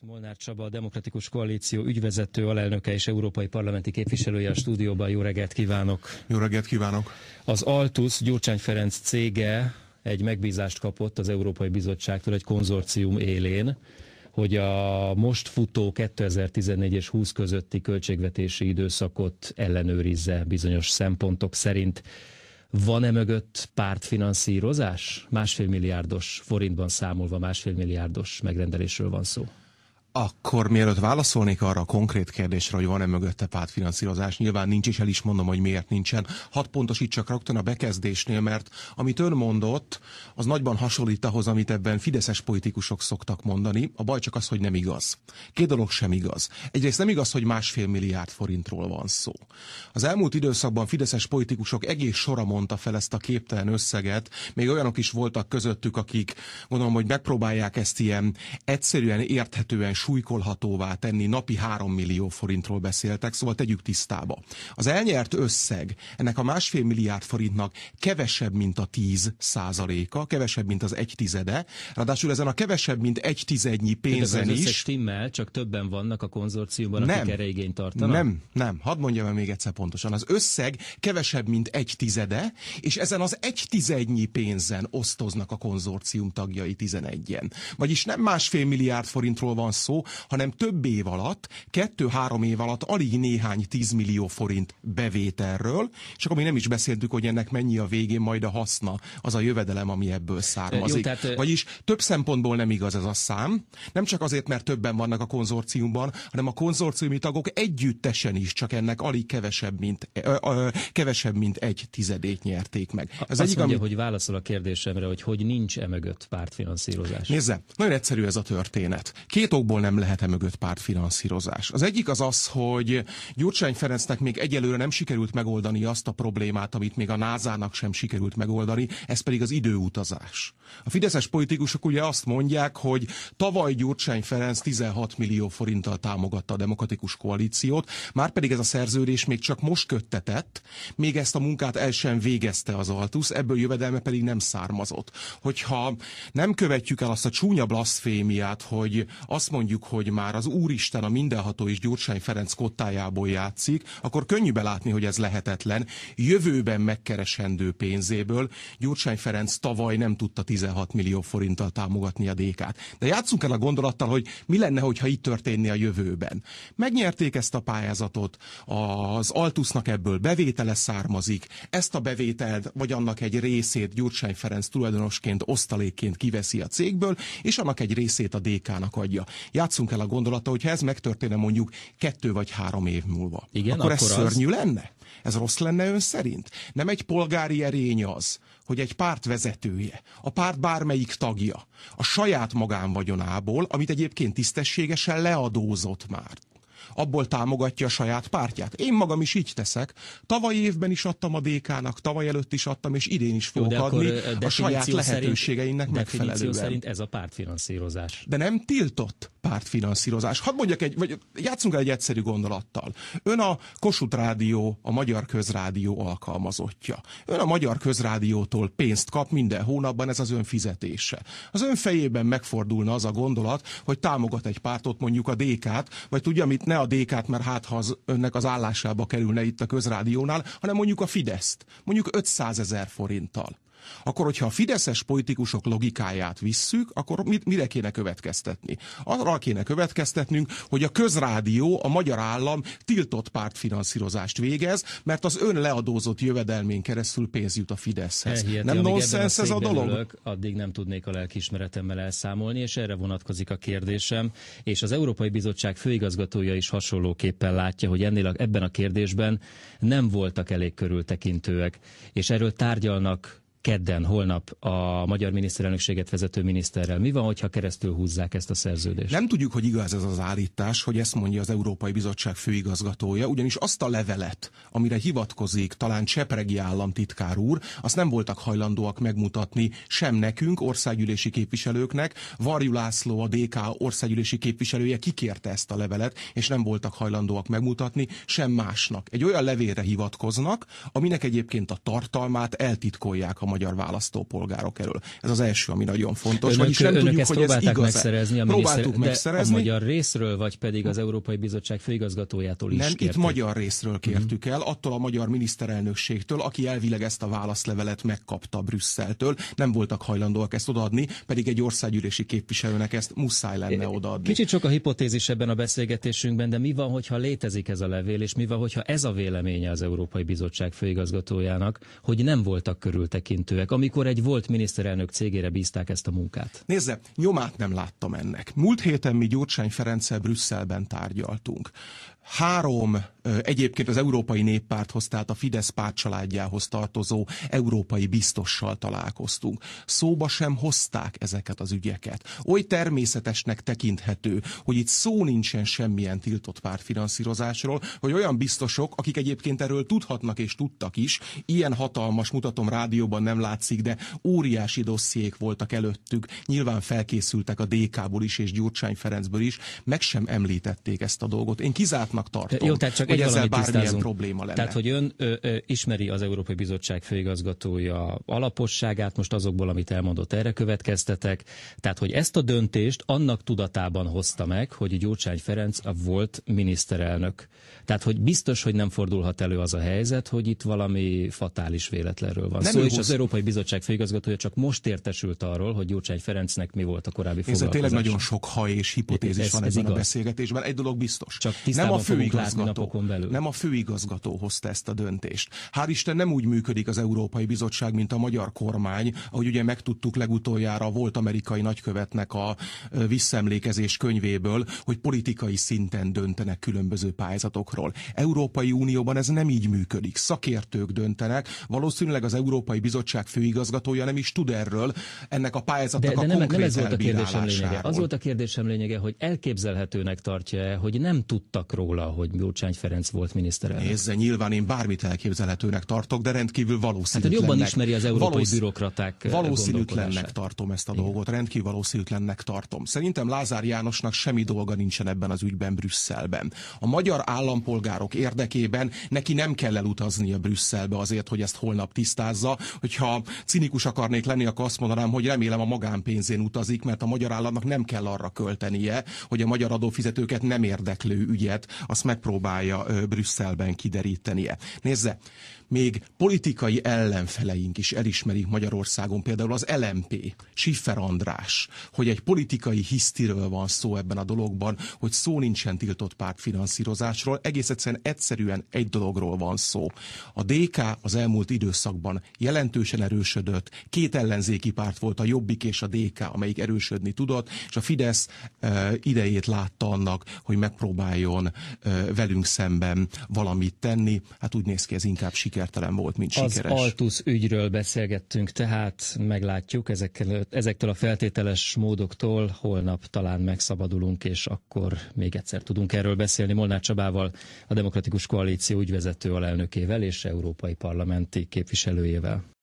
Molnár Csaba, a Demokratikus Koalíció ügyvezető alelnöke és európai parlamenti képviselője a stúdióban. Jó reggelt kívánok! Jó reggelt kívánok! Az Altus Gyurcsány Ferenc cége egy megbízást kapott az Európai Bizottságtól egy konzorcium élén, hogy a most futó 2014 és 20 közötti költségvetési időszakot ellenőrizze bizonyos szempontok szerint. Van-e mögött pártfinanszírozás? Másfél milliárdos forintban számolva másfél milliárdos megrendelésről van szó. Akkor mielőtt válaszolnék arra a konkrét kérdésre, hogy van-e mögötte pártfinanszírozás, nyilván nincs, és el is mondom, hogy miért nincsen. Hadd pontosítsak rögtön a bekezdésnél, mert amit ön mondott, az nagyban hasonlít ahhoz, amit ebben fideszes politikusok szoktak mondani. A baj csak az, hogy nem igaz. Két dolog sem igaz. Egyrészt nem igaz, hogy másfél milliárd forintról van szó. Az elmúlt időszakban fideszes politikusok egész sora mondta fel ezt a képtelen összeget. Még olyanok is voltak közöttük, akik gondolom, hogy megpróbálják ezt ilyen egyszerűen érthetően súlykolhatóvá tenni, napi 3 millió forintról beszéltek, szóval tegyük tisztába. Az elnyert összeg ennek a másfél milliárd forintnak kevesebb, mint a 10 százaléka, kevesebb, mint az egy tizede, ráadásul ezen a kevesebb, mint egy tizednyi pénzen is... Ez stimmel, csak többen vannak a konzorciumban, nem, akik erre igényt tartanak? Nem, nem. Hadd mondjam el még egyszer pontosan. Az összeg kevesebb, mint egy tizede, és ezen az egy tizednyi pénzen osztoznak a konzorcium tagjai 11-en. Vagyis nem másfél milliárd forintról van szó, szó, hanem több év alatt, kettő-három év alatt alig néhány tízmillió millió forint bevételről, és akkor nem is beszéltük, hogy ennek mennyi a végén majd a haszna, az a jövedelem, ami ebből származik. Jó, tehát... Vagyis több szempontból nem igaz ez a szám, nem csak azért, mert többen vannak a konzorciumban, hanem a konzorciumi tagok együttesen is csak ennek alig kevesebb, mint, ö, ö, kevesebb, mint egy tizedét nyerték meg. Ez Azt egyik, mondja, ami... hogy válaszol a kérdésemre, hogy hogy nincs emögött pártfinanszírozás. Nézze, nagyon egyszerű ez a történet. Két okból hol nem lehet-e mögött pártfinanszírozás. Az egyik az az, hogy Gyurcsány Ferencnek még egyelőre nem sikerült megoldani azt a problémát, amit még a názának sem sikerült megoldani, ez pedig az időutazás. A fideszes politikusok ugye azt mondják, hogy tavaly Gyurcsány Ferenc 16 millió forinttal támogatta a demokratikus koalíciót, már pedig ez a szerződés még csak most köttetett, még ezt a munkát el sem végezte az Altusz, ebből jövedelme pedig nem származott. Hogyha nem követjük el azt a csúnya blaszfémiát, hogy azt mondja, mondjuk, hogy már az Úristen a mindenható és Gyurcsány Ferenc kottájából játszik, akkor könnyű belátni, hogy ez lehetetlen. Jövőben megkeresendő pénzéből Gyurcsány Ferenc tavaly nem tudta 16 millió forinttal támogatni a DK-t. De játszunk el a gondolattal, hogy mi lenne, hogyha itt történne a jövőben. Megnyerték ezt a pályázatot, az Altusnak ebből bevétele származik, ezt a bevételt, vagy annak egy részét Gyurcsány Ferenc tulajdonosként, osztalékként kiveszi a cégből, és annak egy részét a DK-nak adja. Játszunk el a gondolata, ha ez megtörténne mondjuk kettő vagy három év múlva. Igen, akkor, akkor ez az... szörnyű lenne? Ez rossz lenne ön szerint? Nem egy polgári erény az, hogy egy párt vezetője, a párt bármelyik tagja a saját magánvagyonából, amit egyébként tisztességesen leadózott már, abból támogatja a saját pártját. Én magam is így teszek. Tavaly évben is adtam a DK-nak, tavaly előtt is adtam, és idén is fogok Jó, adni a saját lehetőségeinek megfelelően. szerint ez a pártfinanszírozás. De nem tiltott pártfinanszírozás. Hadd mondjak egy, vagy játszunk el egy egyszerű gondolattal. Ön a Kossuth Rádió, a Magyar Közrádió alkalmazottja. Ön a Magyar Közrádiótól pénzt kap minden hónapban, ez az ön fizetése. Az ön fejében megfordulna az a gondolat, hogy támogat egy pártot, mondjuk a DK-t, vagy tudja mit, ne a DK-t, mert hát ha az önnek az állásába kerülne itt a közrádiónál, hanem mondjuk a Fideszt, mondjuk 500 ezer forinttal akkor hogyha a fideszes politikusok logikáját visszük, akkor mit, mire kéne következtetni? Arra kéne következtetnünk, hogy a közrádió, a magyar állam tiltott pártfinanszírozást végez, mert az ön leadózott jövedelmén keresztül pénz jut a Fideszhez. Elhiheti, nem nonsens ez a dolog? Ülök, addig nem tudnék a lelkismeretemmel elszámolni, és erre vonatkozik a kérdésem, és az Európai Bizottság főigazgatója is hasonlóképpen látja, hogy ennél a, ebben a kérdésben nem voltak elég körültekintőek, és erről tárgyalnak kedden, holnap a magyar miniszterelnökséget vezető miniszterrel. Mi van, hogyha keresztül húzzák ezt a szerződést? Nem tudjuk, hogy igaz ez az állítás, hogy ezt mondja az Európai Bizottság főigazgatója, ugyanis azt a levelet, amire hivatkozik talán Csepregi államtitkár úr, azt nem voltak hajlandóak megmutatni sem nekünk, országgyűlési képviselőknek. Varjú László, a DK országgyűlési képviselője kikérte ezt a levelet, és nem voltak hajlandóak megmutatni sem másnak. Egy olyan levélre hivatkoznak, aminek egyébként a tartalmát eltitkolják a magyar választópolgárok elől. Ez az első, ami nagyon fontos. Önök, vagyis nem önök tudjuk, ezt hogy ez igaz megszerezni, a próbáltuk megszerezni. a magyar részről, vagy pedig az Európai Bizottság főigazgatójától is Nem, kérték. itt magyar részről kértük mhm. el, attól a magyar miniszterelnökségtől, aki elvileg ezt a válaszlevelet megkapta Brüsszeltől. Nem voltak hajlandóak ezt odaadni, pedig egy országgyűlési képviselőnek ezt muszáj lenne odaadni. Kicsit sok a hipotézis ebben a beszélgetésünkben, de mi van, hogyha létezik ez a levél, és mi van, hogyha ez a véleménye az Európai Bizottság főigazgatójának, hogy nem voltak körültekintő döntőek, amikor egy volt miniszterelnök cégére bízták ezt a munkát? Nézze, nyomát nem láttam ennek. Múlt héten mi Gyurcsány Ferenccel Brüsszelben tárgyaltunk. Három egyébként az Európai Néppárthoz, tehát a Fidesz pártcsaládjához tartozó európai biztossal találkoztunk. Szóba sem hozták ezeket az ügyeket. Oly természetesnek tekinthető, hogy itt szó nincsen semmilyen tiltott pártfinanszírozásról, hogy olyan biztosok, akik egyébként erről tudhatnak és tudtak is, ilyen hatalmas, mutatom rádióban nem látszik, de óriási dossziék voltak előttük, nyilván felkészültek a DK-ból is és Gyurcsány Ferencből is, meg sem említették ezt a dolgot. Én kizártnak tartom, Jó, tehát csak hogy ezzel bármilyen tisztázunk. probléma lenne. Tehát, hogy ön ö, ö, ismeri az Európai Bizottság főigazgatója alaposságát, most azokból, amit elmondott, erre következtetek. Tehát, hogy ezt a döntést annak tudatában hozta meg, hogy Gyurcsány Ferenc a volt miniszterelnök. Tehát, hogy biztos, hogy nem fordulhat elő az a helyzet, hogy itt valami fatális véletlenről van nem szó, és az Európai Bizottság főigazgatója csak most értesült arról, hogy Gyurcsány Ferencnek mi volt a korábbi Ez tényleg nagyon sok ha és hipotézis ez, van ez ebben igaz. a beszélgetésben. Egy dolog biztos. Csak nem a főigazgató, nem a főigazgató hozta ezt a döntést. Hál' Isten nem úgy működik az Európai Bizottság, mint a magyar kormány, ahogy ugye megtudtuk legutoljára volt amerikai nagykövetnek a visszemlékezés könyvéből, hogy politikai szinten döntenek különböző pályázatokról. Európai Unióban ez nem így működik. Szakértők döntenek, valószínűleg az Európai Bizottság bizottság főigazgatója nem is tud erről ennek a pályázatnak de, de a nem, nem ez volt a kérdésem lényege. Az volt a kérdésem lényege, hogy elképzelhetőnek tartja-e, hogy nem tudtak róla, hogy Gyurcsány Ferenc volt miniszterelnök. Nézze, nyilván én bármit elképzelhetőnek tartok, de rendkívül hát, valószínűtlennek. Hát jobban ismeri az európai valószínű, bürokraták eh, Valószínűtlennek tartom ezt a Igen. dolgot, rendkívül valószínűtlennek tartom. Szerintem Lázár Jánosnak semmi dolga nincsen ebben az ügyben Brüsszelben. A magyar állampolgárok érdekében neki nem kell elutaznia Brüsszelbe azért, hogy ezt holnap tisztázza, hogy hogyha cinikus akarnék lenni, akkor azt mondanám, hogy remélem a magánpénzén utazik, mert a magyar államnak nem kell arra költenie, hogy a magyar adófizetőket nem érdeklő ügyet, azt megpróbálja Brüsszelben kiderítenie. Nézze, még politikai ellenfeleink is elismerik Magyarországon, például az LMP, Siffer András, hogy egy politikai hisztiről van szó ebben a dologban, hogy szó nincsen tiltott pártfinanszírozásról, egész egyszerűen egyszerűen egy dologról van szó. A DK az elmúlt időszakban jelentősen erősödött, két ellenzéki párt volt, a Jobbik és a DK, amelyik erősödni tudott, és a Fidesz e, idejét látta annak, hogy megpróbáljon e, velünk szemben valamit tenni. Hát úgy néz ki, ez inkább siker sikertelen volt, mint az sikeres. Az Altus ügyről beszélgettünk, tehát meglátjuk ezekkel, ezektől a feltételes módoktól, holnap talán megszabadulunk, és akkor még egyszer tudunk erről beszélni Molnár Csabával, a Demokratikus Koalíció ügyvezető alelnökével és európai parlamenti képviselőjével.